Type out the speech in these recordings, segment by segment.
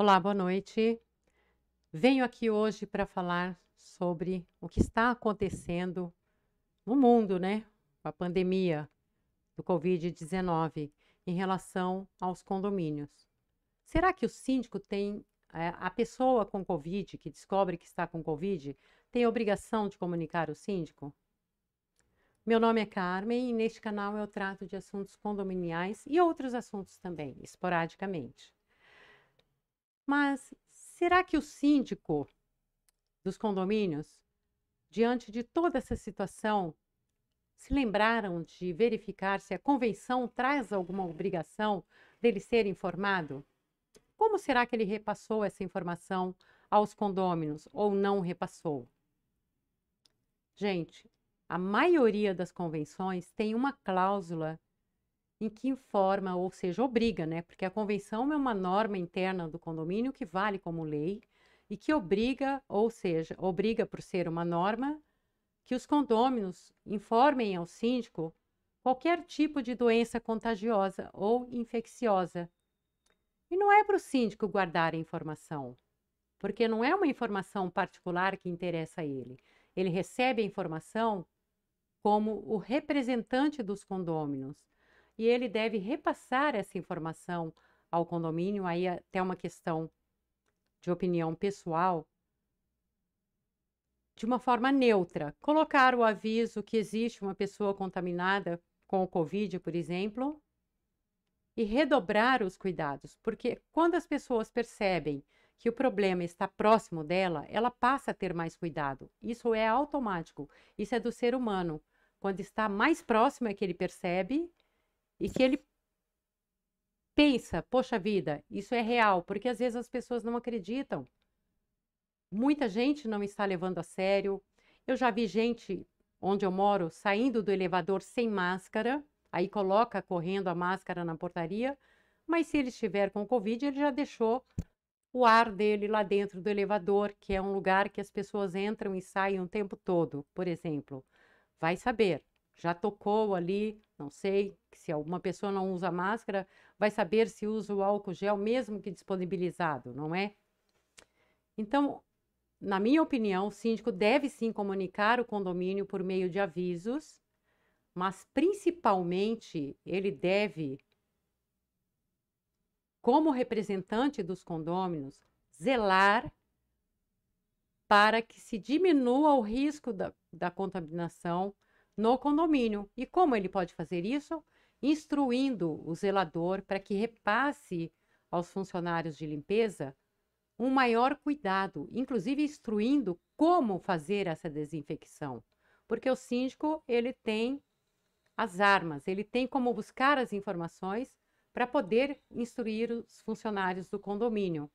Olá, boa noite. Venho aqui hoje para falar sobre o que está acontecendo no mundo, né? Com a pandemia do Covid-19 em relação aos condomínios. Será que o síndico tem. É, a pessoa com Covid, que descobre que está com Covid, tem obrigação de comunicar o síndico? Meu nome é Carmen e neste canal eu trato de assuntos condominiais e outros assuntos também, esporadicamente. Mas será que o síndico dos condomínios, diante de toda essa situação, se lembraram de verificar se a convenção traz alguma obrigação dele ser informado? Como será que ele repassou essa informação aos condôminos ou não repassou? Gente, a maioria das convenções tem uma cláusula em que informa, ou seja, obriga, né? Porque a convenção é uma norma interna do condomínio que vale como lei e que obriga, ou seja, obriga por ser uma norma, que os condôminos informem ao síndico qualquer tipo de doença contagiosa ou infecciosa. E não é para o síndico guardar a informação, porque não é uma informação particular que interessa a ele. Ele recebe a informação como o representante dos condôminos e ele deve repassar essa informação ao condomínio, aí é até uma questão de opinião pessoal, de uma forma neutra. Colocar o aviso que existe uma pessoa contaminada com o Covid, por exemplo, e redobrar os cuidados, porque quando as pessoas percebem que o problema está próximo dela, ela passa a ter mais cuidado. Isso é automático, isso é do ser humano. Quando está mais próximo é que ele percebe e que ele pensa, poxa vida, isso é real, porque às vezes as pessoas não acreditam. Muita gente não está levando a sério. Eu já vi gente onde eu moro saindo do elevador sem máscara, aí coloca correndo a máscara na portaria, mas se ele estiver com Covid, ele já deixou o ar dele lá dentro do elevador, que é um lugar que as pessoas entram e saem o tempo todo, por exemplo. Vai saber já tocou ali, não sei, se alguma pessoa não usa máscara, vai saber se usa o álcool gel mesmo que disponibilizado, não é? Então, na minha opinião, o síndico deve sim comunicar o condomínio por meio de avisos, mas principalmente ele deve, como representante dos condôminos, zelar para que se diminua o risco da, da contaminação no condomínio. E como ele pode fazer isso? Instruindo o zelador para que repasse aos funcionários de limpeza um maior cuidado, inclusive instruindo como fazer essa desinfecção, porque o síndico ele tem as armas, ele tem como buscar as informações para poder instruir os funcionários do condomínio.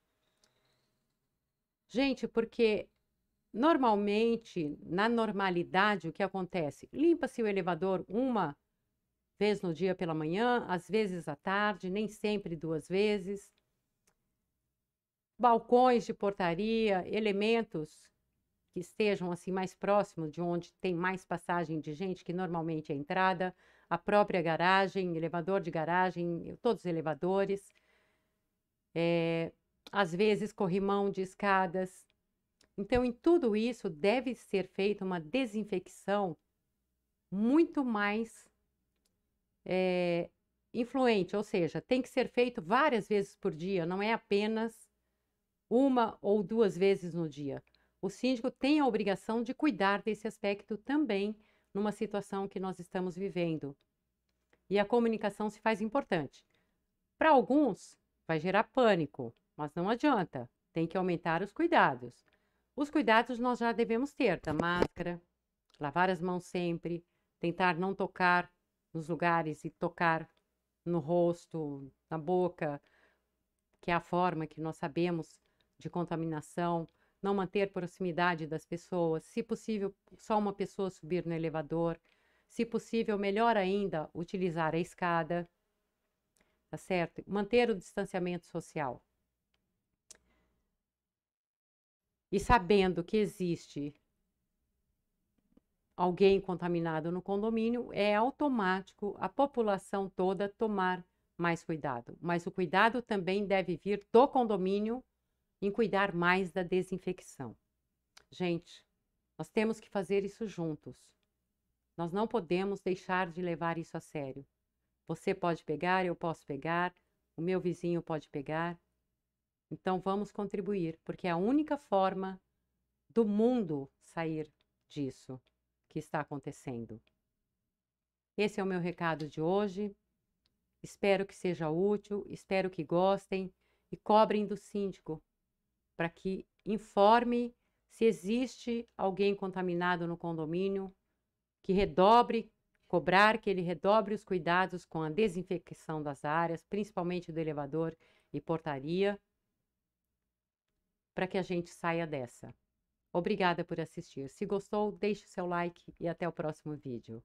Gente, porque Normalmente, na normalidade, o que acontece? Limpa-se o elevador uma vez no dia pela manhã, às vezes à tarde, nem sempre duas vezes. Balcões de portaria, elementos que estejam assim mais próximos de onde tem mais passagem de gente, que normalmente é a entrada, a própria garagem, elevador de garagem, todos os elevadores. É, às vezes corrimão de escadas, então, em tudo isso, deve ser feita uma desinfecção muito mais é, influente, ou seja, tem que ser feito várias vezes por dia, não é apenas uma ou duas vezes no dia. O síndico tem a obrigação de cuidar desse aspecto também numa situação que nós estamos vivendo. E a comunicação se faz importante. Para alguns, vai gerar pânico, mas não adianta, tem que aumentar os cuidados. Os cuidados nós já devemos ter, da Máscara, lavar as mãos sempre, tentar não tocar nos lugares e tocar no rosto, na boca, que é a forma que nós sabemos de contaminação, não manter proximidade das pessoas, se possível, só uma pessoa subir no elevador, se possível, melhor ainda, utilizar a escada, tá certo? Manter o distanciamento social. e sabendo que existe alguém contaminado no condomínio, é automático a população toda tomar mais cuidado. Mas o cuidado também deve vir do condomínio em cuidar mais da desinfecção. Gente, nós temos que fazer isso juntos. Nós não podemos deixar de levar isso a sério. Você pode pegar, eu posso pegar, o meu vizinho pode pegar, então vamos contribuir, porque é a única forma do mundo sair disso que está acontecendo. Esse é o meu recado de hoje. Espero que seja útil, espero que gostem e cobrem do síndico para que informe se existe alguém contaminado no condomínio, que redobre, cobrar que ele redobre os cuidados com a desinfecção das áreas, principalmente do elevador e portaria para que a gente saia dessa. Obrigada por assistir. Se gostou, deixe seu like e até o próximo vídeo.